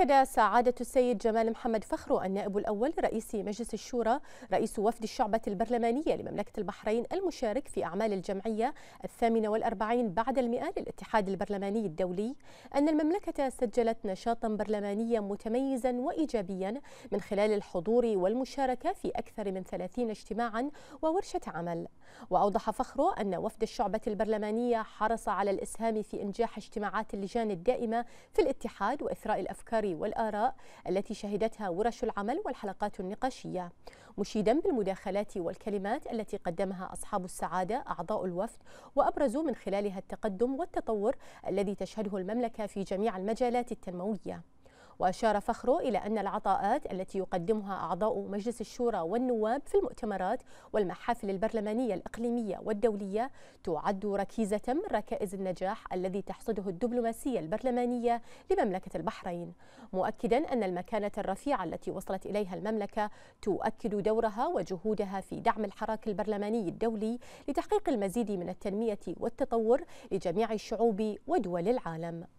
أكد سعادة السيد جمال محمد فخرو النائب الأول رئيس مجلس الشورى رئيس وفد الشعبة البرلمانية لمملكة البحرين المشارك في أعمال الجمعية الثامنة والأربعين بعد المئة للاتحاد البرلماني الدولي أن المملكة سجلت نشاطا برلمانيا متميزا وإيجابيا من خلال الحضور والمشاركة في أكثر من ثلاثين اجتماعا وورشة عمل وأوضح فخرو أن وفد الشعبة البرلمانية حرص على الإسهام في إنجاح اجتماعات اللجان الدائمة في الاتحاد وإثراء الأفكار والآراء التي شهدتها ورش العمل والحلقات النقاشية مشيدا بالمداخلات والكلمات التي قدمها أصحاب السعادة أعضاء الوفد وأبرزوا من خلالها التقدم والتطور الذي تشهده المملكة في جميع المجالات التنموية وأشار فخره إلى أن العطاءات التي يقدمها أعضاء مجلس الشورى والنواب في المؤتمرات والمحافل البرلمانية الإقليمية والدولية تعد ركيزة من ركائز النجاح الذي تحصده الدبلوماسية البرلمانية لمملكة البحرين مؤكدا أن المكانة الرفيعة التي وصلت إليها المملكة تؤكد دورها وجهودها في دعم الحراك البرلماني الدولي لتحقيق المزيد من التنمية والتطور لجميع الشعوب ودول العالم